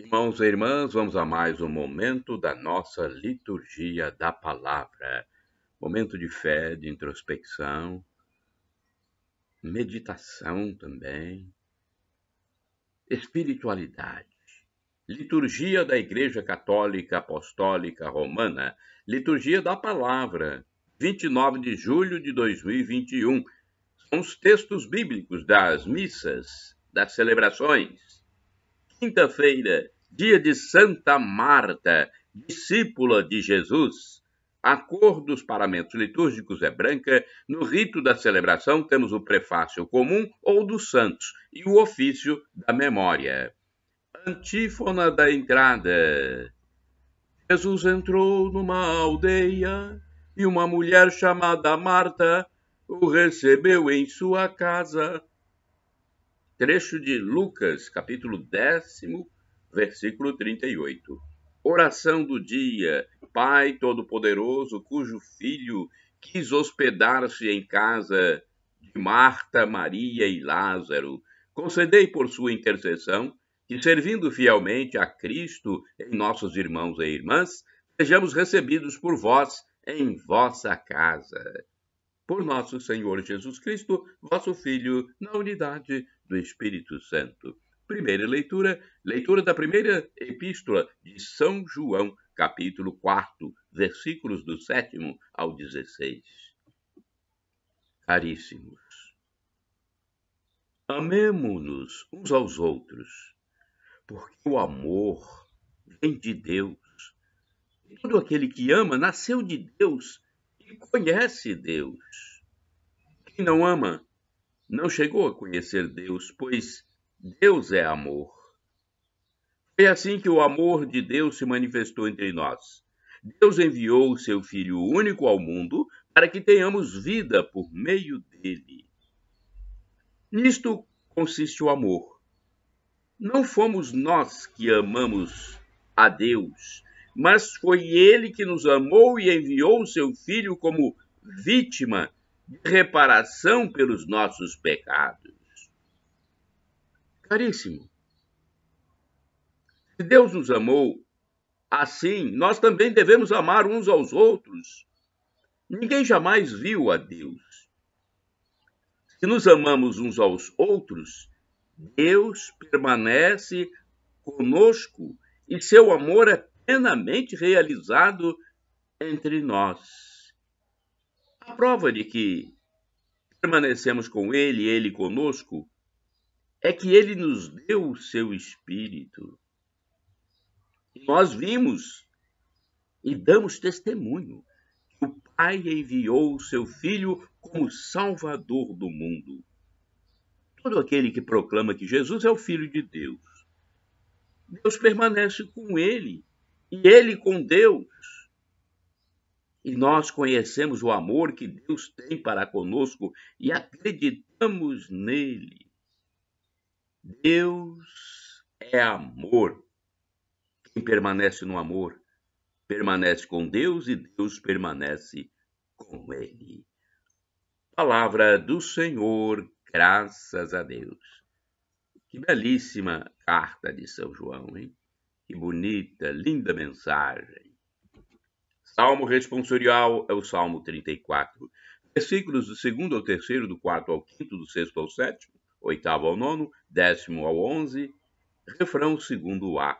Irmãos e irmãs, vamos a mais um momento da nossa liturgia da palavra. Momento de fé, de introspecção, meditação também, espiritualidade. Liturgia da Igreja Católica Apostólica Romana, Liturgia da Palavra, 29 de julho de 2021. São os textos bíblicos das missas, das celebrações quinta-feira, dia de Santa Marta, discípula de Jesus. A cor dos paramentos litúrgicos é branca. No rito da celebração, temos o prefácio comum ou dos santos e o ofício da memória. Antífona da entrada. Jesus entrou numa aldeia e uma mulher chamada Marta o recebeu em sua casa trecho de Lucas, capítulo 10, versículo 38. Oração do dia. Pai Todo-Poderoso, cujo filho quis hospedar-se em casa de Marta, Maria e Lázaro, concedei por sua intercessão que, servindo fielmente a Cristo em nossos irmãos e irmãs, sejamos recebidos por vós em vossa casa. Por nosso Senhor Jesus Cristo, vosso Filho, na unidade do Espírito Santo. Primeira leitura, leitura da primeira epístola de São João, capítulo 4, versículos do 7 ao 16. Caríssimos, amemo-nos uns aos outros, porque o amor vem de Deus. E todo aquele que ama nasceu de Deus e conhece Deus. Quem não ama não chegou a conhecer Deus, pois Deus é amor. Foi assim que o amor de Deus se manifestou entre nós. Deus enviou o seu Filho único ao mundo para que tenhamos vida por meio dele. Nisto consiste o amor. Não fomos nós que amamos a Deus, mas foi ele que nos amou e enviou o seu Filho como vítima de reparação pelos nossos pecados. Caríssimo, se Deus nos amou assim, nós também devemos amar uns aos outros. Ninguém jamais viu a Deus. Se nos amamos uns aos outros, Deus permanece conosco e seu amor é plenamente realizado entre nós prova de que permanecemos com Ele, Ele conosco, é que Ele nos deu o seu Espírito. E nós vimos e damos testemunho que o Pai enviou o seu Filho como Salvador do mundo. Todo aquele que proclama que Jesus é o Filho de Deus, Deus permanece com ele e ele com Deus e nós conhecemos o amor que Deus tem para conosco e acreditamos nele. Deus é amor. Quem permanece no amor permanece com Deus e Deus permanece com ele. Palavra do Senhor, graças a Deus. Que belíssima carta de São João, hein? Que bonita, linda mensagem. Salmo responsorial é o Salmo 34. Versículos do segundo ao terceiro, do quarto ao quinto, do sexto ao sétimo, oitavo ao nono, décimo ao onze. Refrão segundo A.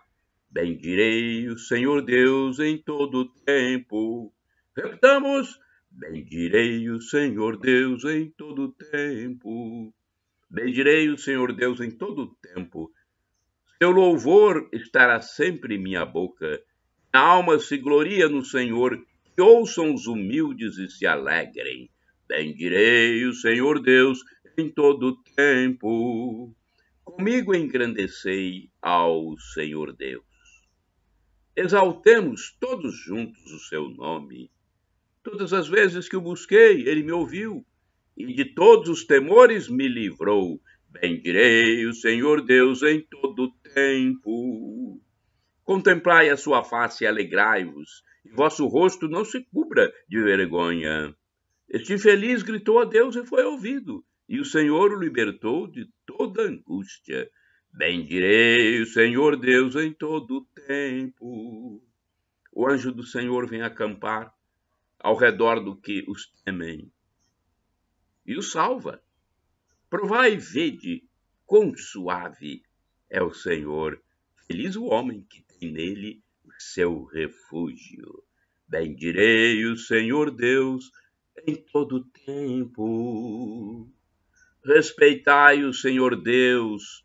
Bendirei o Senhor Deus em todo o tempo. Repetamos. Bendirei o Senhor Deus em todo o tempo. Bendirei o Senhor Deus em todo o tempo. Seu louvor estará sempre em minha boca alma se gloria no Senhor, que ouçam os humildes e se alegrem. Bendirei o Senhor Deus em todo o tempo. Comigo engrandecei ao Senhor Deus. Exaltemos todos juntos o seu nome. Todas as vezes que o busquei, ele me ouviu, e de todos os temores me livrou. Bendirei o Senhor Deus em todo o tempo. Contemplai a sua face e alegrai-vos, e vosso rosto não se cubra de vergonha. Este infeliz gritou a Deus e foi ouvido, e o Senhor o libertou de toda angústia. Bendirei o Senhor Deus em todo o tempo. O anjo do Senhor vem acampar ao redor do que os temem e o salva. Provai e vede quão suave é o Senhor. Feliz o homem que e nele o seu refúgio. Bendirei o Senhor Deus em todo tempo. Respeitai o Senhor Deus,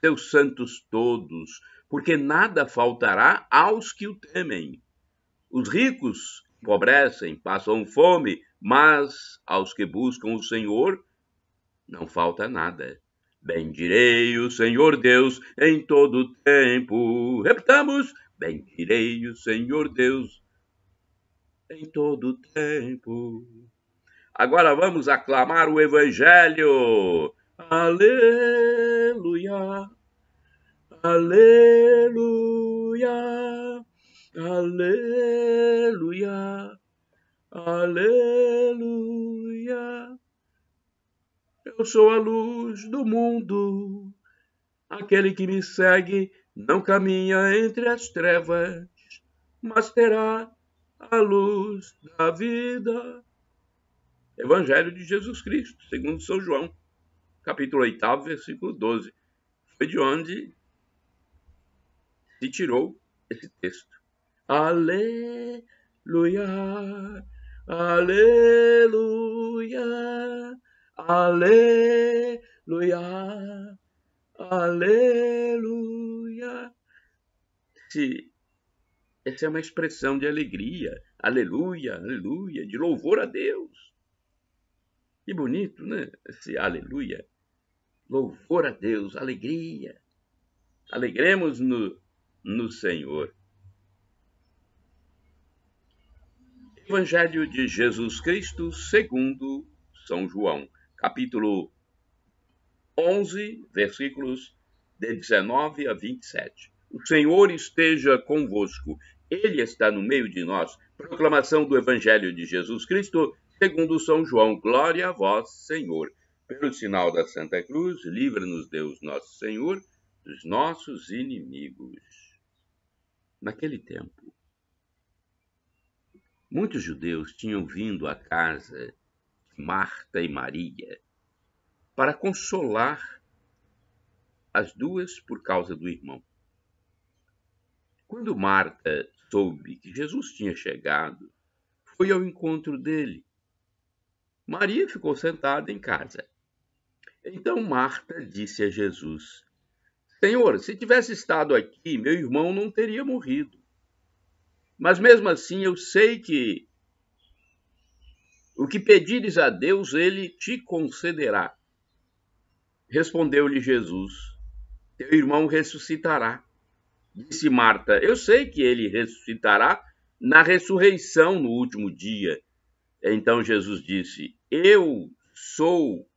seus santos todos, porque nada faltará aos que o temem. Os ricos empobrecem, passam fome, mas aos que buscam o Senhor não falta nada. Bendirei o Senhor Deus em todo tempo. Repitamos: Bendirei o Senhor Deus em todo tempo. Agora vamos aclamar o Evangelho. Aleluia, aleluia, aleluia, aleluia. Eu sou a luz do mundo. Aquele que me segue não caminha entre as trevas, mas terá a luz da vida. Evangelho de Jesus Cristo, segundo São João, capítulo 8, versículo 12. Foi de onde se tirou esse texto. Aleluia, aleluia, Aleluia, aleluia. Sim, essa é uma expressão de alegria, aleluia, aleluia, de louvor a Deus. Que bonito, né? Esse aleluia. Louvor a Deus, alegria. Alegremos no, no Senhor. Evangelho de Jesus Cristo segundo São João capítulo 11, versículos de 19 a 27. O Senhor esteja convosco, Ele está no meio de nós. Proclamação do Evangelho de Jesus Cristo, segundo São João. Glória a vós, Senhor. Pelo sinal da Santa Cruz, livra-nos Deus nosso Senhor dos nossos inimigos. Naquele tempo, muitos judeus tinham vindo à casa Marta e Maria, para consolar as duas por causa do irmão. Quando Marta soube que Jesus tinha chegado, foi ao encontro dele. Maria ficou sentada em casa. Então Marta disse a Jesus: Senhor, se tivesse estado aqui, meu irmão não teria morrido. Mas mesmo assim eu sei que o que pedires a Deus, ele te concederá. Respondeu-lhe Jesus: Teu irmão ressuscitará. Disse Marta: Eu sei que ele ressuscitará na ressurreição no último dia. Então Jesus disse: Eu sou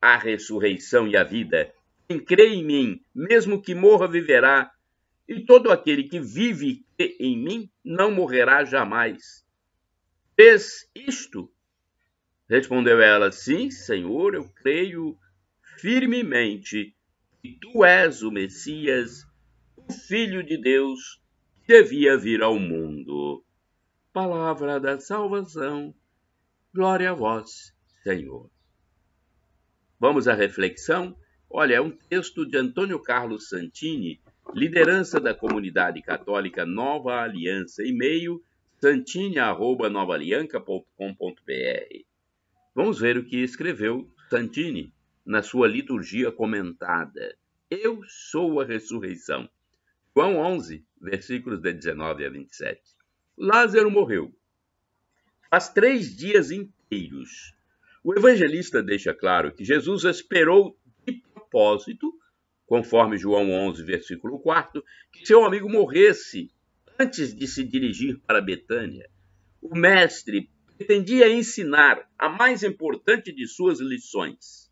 a ressurreição e a vida. Quem crê em mim, mesmo que morra, viverá. E todo aquele que vive e crê em mim não morrerá jamais. Fez isto Respondeu ela: Sim, Senhor, eu creio firmemente que tu és o Messias, o Filho de Deus, que devia vir ao mundo. Palavra da salvação, glória a vós, Senhor. Vamos à reflexão? Olha, é um texto de Antônio Carlos Santini, liderança da comunidade católica Nova Aliança, e-mail Santini@novalianca.com.br Vamos ver o que escreveu Santini na sua liturgia comentada. Eu sou a ressurreição. João 11, versículos de 19 a 27. Lázaro morreu. Faz três dias inteiros. O evangelista deixa claro que Jesus esperou de propósito, conforme João 11, versículo 4, que seu amigo morresse antes de se dirigir para Betânia. O mestre pretendia ensinar a mais importante de suas lições.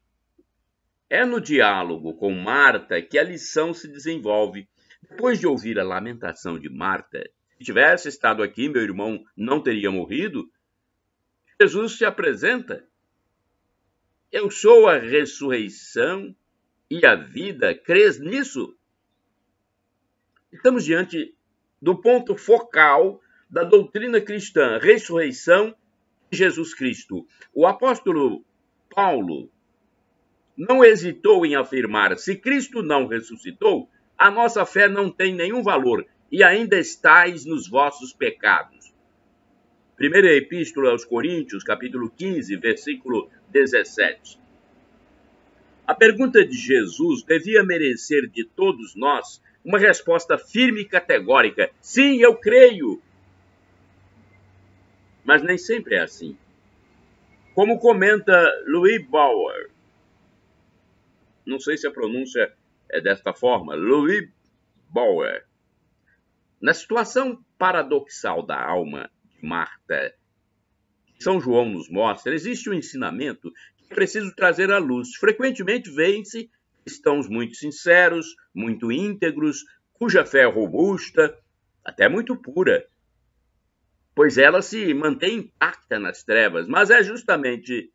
É no diálogo com Marta que a lição se desenvolve. Depois de ouvir a lamentação de Marta, se tivesse estado aqui, meu irmão não teria morrido. Jesus se apresenta. Eu sou a ressurreição e a vida. Crês nisso? Estamos diante do ponto focal da doutrina cristã, ressurreição Jesus Cristo. O apóstolo Paulo não hesitou em afirmar: se Cristo não ressuscitou, a nossa fé não tem nenhum valor e ainda estáis nos vossos pecados. Primeira Epístola aos Coríntios, capítulo 15, versículo 17. A pergunta de Jesus devia merecer de todos nós uma resposta firme e categórica: sim, eu creio, mas nem sempre é assim. Como comenta Louis Bauer, não sei se a pronúncia é desta forma, Louis Bauer, na situação paradoxal da alma de Marta, que São João nos mostra, existe um ensinamento que é preciso trazer à luz. Frequentemente vêem se cristãos muito sinceros, muito íntegros, cuja fé é robusta, até muito pura, pois ela se mantém intacta nas trevas, mas é justamente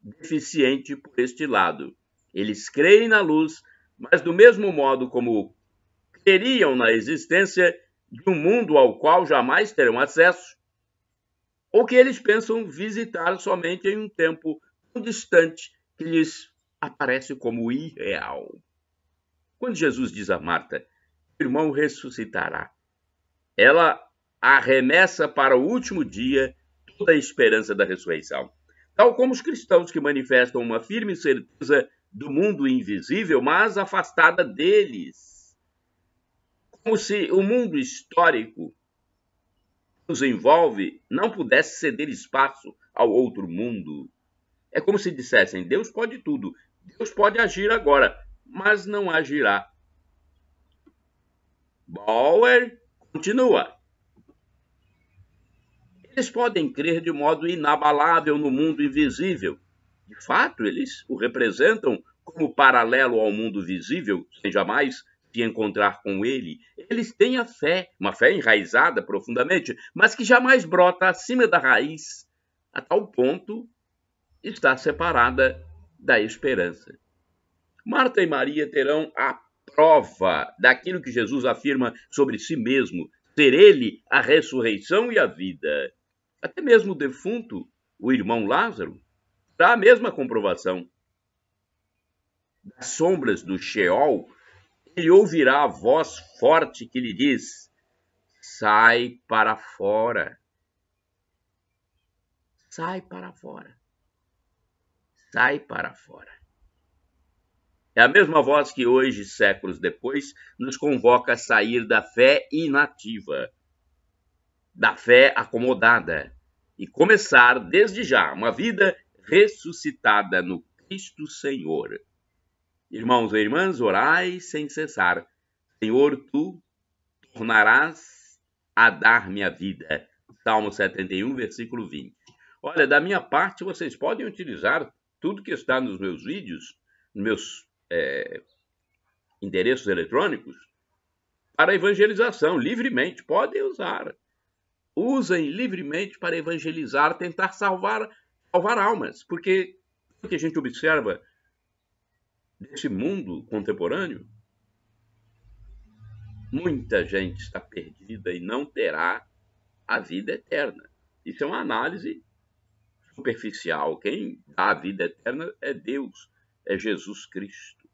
deficiente por este lado. Eles creem na luz, mas do mesmo modo como creriam na existência de um mundo ao qual jamais terão acesso, ou que eles pensam visitar somente em um tempo tão distante que lhes aparece como irreal. Quando Jesus diz a Marta, irmão ressuscitará, ela arremessa para o último dia toda a esperança da ressurreição. Tal como os cristãos que manifestam uma firme certeza do mundo invisível, mas afastada deles. Como se o mundo histórico que nos envolve não pudesse ceder espaço ao outro mundo. É como se dissessem: Deus pode tudo, Deus pode agir agora, mas não agirá. Bauer continua. Eles podem crer de modo inabalável no mundo invisível. De fato, eles o representam como paralelo ao mundo visível, sem jamais se encontrar com ele. Eles têm a fé, uma fé enraizada profundamente, mas que jamais brota acima da raiz, a tal ponto está separada da esperança. Marta e Maria terão a prova daquilo que Jesus afirma sobre si mesmo, ser ele a ressurreição e a vida. Até mesmo o defunto, o irmão Lázaro, dá a mesma comprovação. Das sombras do Sheol, ele ouvirá a voz forte que lhe diz: Sai para fora. Sai para fora. Sai para fora. É a mesma voz que hoje, séculos depois, nos convoca a sair da fé inativa da fé acomodada e começar desde já uma vida ressuscitada no Cristo Senhor. Irmãos e irmãs, orai sem cessar. Senhor, tu tornarás a dar-me a vida. Salmo 71, versículo 20. Olha, da minha parte, vocês podem utilizar tudo que está nos meus vídeos, nos meus é, endereços eletrônicos, para evangelização, livremente. Podem usar usem livremente para evangelizar, tentar salvar, salvar almas. Porque o que a gente observa nesse mundo contemporâneo, muita gente está perdida e não terá a vida eterna. Isso é uma análise superficial. Quem dá a vida eterna é Deus, é Jesus Cristo.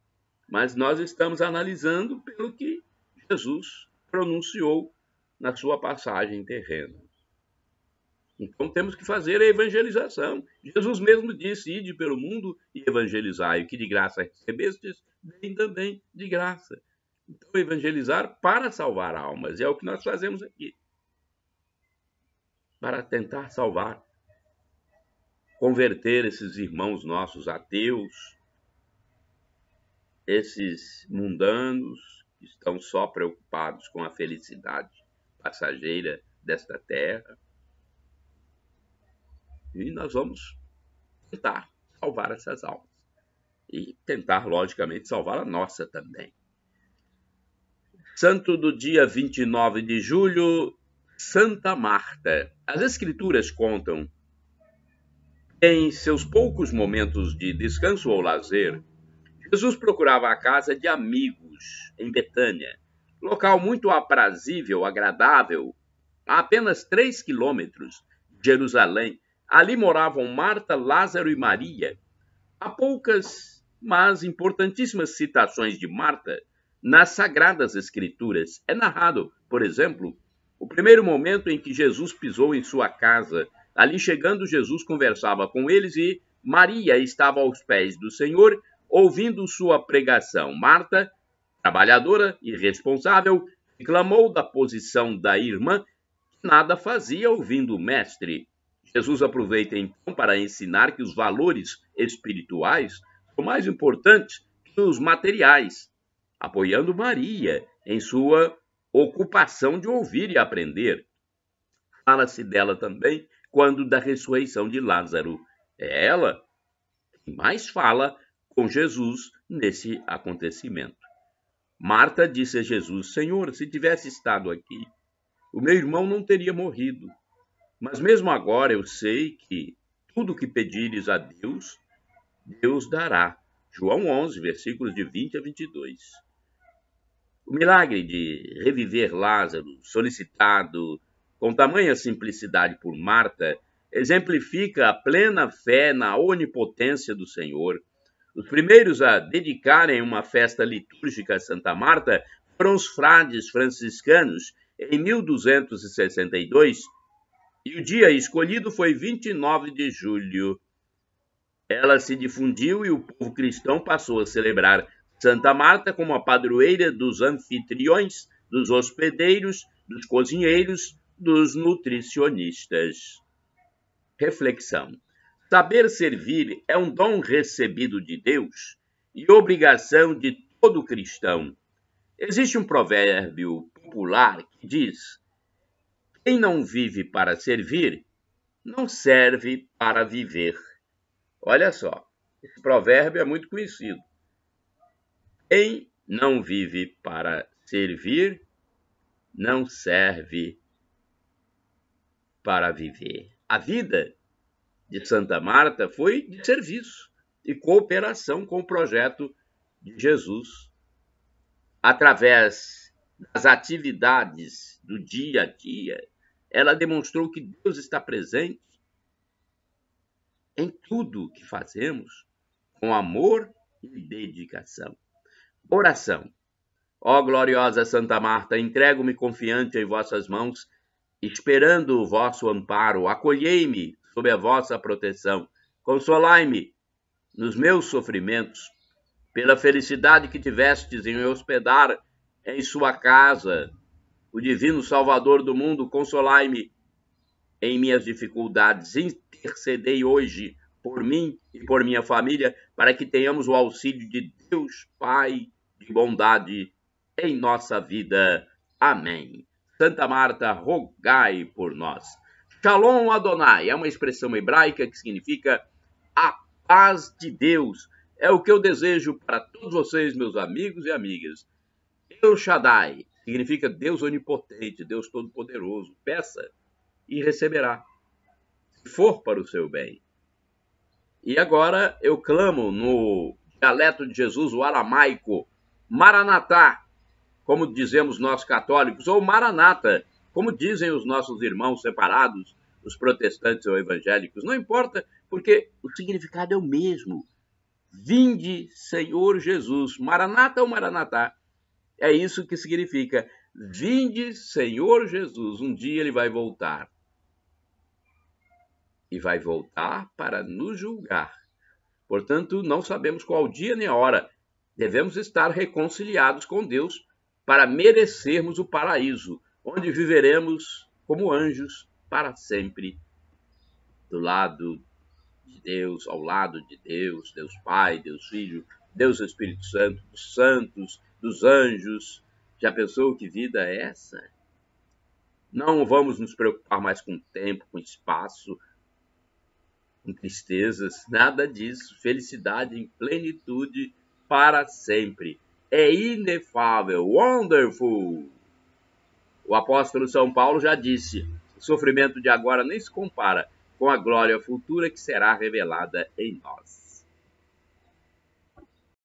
Mas nós estamos analisando pelo que Jesus pronunciou na sua passagem terrena. Então temos que fazer a evangelização. Jesus mesmo disse: Ide pelo mundo e evangelizai. O que de graça recebestes, vem também de graça. Então, evangelizar para salvar almas. é o que nós fazemos aqui. Para tentar salvar, converter esses irmãos nossos ateus, esses mundanos que estão só preocupados com a felicidade passageira desta terra. E nós vamos tentar salvar essas almas. E tentar, logicamente, salvar a nossa também. Santo do dia 29 de julho, Santa Marta. As Escrituras contam em seus poucos momentos de descanso ou lazer, Jesus procurava a casa de amigos em Betânia local muito aprazível, agradável, a apenas três quilômetros de Jerusalém. Ali moravam Marta, Lázaro e Maria. Há poucas, mas importantíssimas citações de Marta nas Sagradas Escrituras. É narrado, por exemplo, o primeiro momento em que Jesus pisou em sua casa. Ali chegando, Jesus conversava com eles e Maria estava aos pés do Senhor, ouvindo sua pregação. Marta Trabalhadora e responsável, reclamou da posição da irmã, que nada fazia ouvindo o mestre. Jesus aproveita então para ensinar que os valores espirituais são mais importantes que os materiais, apoiando Maria em sua ocupação de ouvir e aprender. Fala-se dela também quando da ressurreição de Lázaro. É ela que mais fala com Jesus nesse acontecimento. Marta disse a Jesus: Senhor, se tivesse estado aqui, o meu irmão não teria morrido. Mas mesmo agora eu sei que tudo que pedires a Deus, Deus dará. João 11, versículos de 20 a 22. O milagre de reviver Lázaro, solicitado com tamanha simplicidade por Marta, exemplifica a plena fé na onipotência do Senhor os primeiros a dedicarem uma festa litúrgica a Santa Marta foram os frades franciscanos, em 1262, e o dia escolhido foi 29 de julho. Ela se difundiu e o povo cristão passou a celebrar Santa Marta como a padroeira dos anfitriões, dos hospedeiros, dos cozinheiros, dos nutricionistas. Reflexão: Saber servir é um dom recebido de Deus e obrigação de todo cristão. Existe um provérbio popular que diz: Quem não vive para servir, não serve para viver. Olha só, esse provérbio é muito conhecido. Quem não vive para servir, não serve para viver. A vida de Santa Marta foi de serviço e cooperação com o projeto de Jesus, através das atividades do dia a dia, ela demonstrou que Deus está presente em tudo que fazemos, com amor e dedicação. Oração. Ó gloriosa Santa Marta, entrego-me confiante em vossas mãos, esperando o vosso amparo. Acolhei-me sob a vossa proteção. Consolai-me nos meus sofrimentos, pela felicidade que tivestes em me hospedar em sua casa. O divino Salvador do mundo, consolai-me em minhas dificuldades. Intercedei hoje por mim e por minha família, para que tenhamos o auxílio de Deus Pai de bondade em nossa vida. Amém. Santa Marta, rogai por nós. Shalom Adonai é uma expressão hebraica que significa a paz de Deus. É o que eu desejo para todos vocês, meus amigos e amigas. El Shaddai significa Deus onipotente, Deus todo-poderoso. Peça e receberá, se for para o seu bem. E agora eu clamo no dialeto de Jesus, o aramaico, Maranatá, como dizemos nós católicos, ou Maranata, como dizem os nossos irmãos separados, os protestantes ou evangélicos, não importa, porque o significado é o mesmo. Vinde, Senhor Jesus, Maranata ou Maranatá. É isso que significa. Vinde, Senhor Jesus, um dia ele vai voltar. E vai voltar para nos julgar. Portanto, não sabemos qual dia nem a hora. Devemos estar reconciliados com Deus para merecermos o paraíso onde viveremos como anjos para sempre, do lado de Deus, ao lado de Deus, Deus Pai, Deus Filho, Deus Espírito Santo, dos santos, dos anjos. Já pensou que vida é essa? Não vamos nos preocupar mais com tempo, com espaço, com tristezas, nada disso. Felicidade em plenitude para sempre. É inefável, wonderful! O apóstolo São Paulo já disse: o sofrimento de agora nem se compara com a glória futura que será revelada em nós.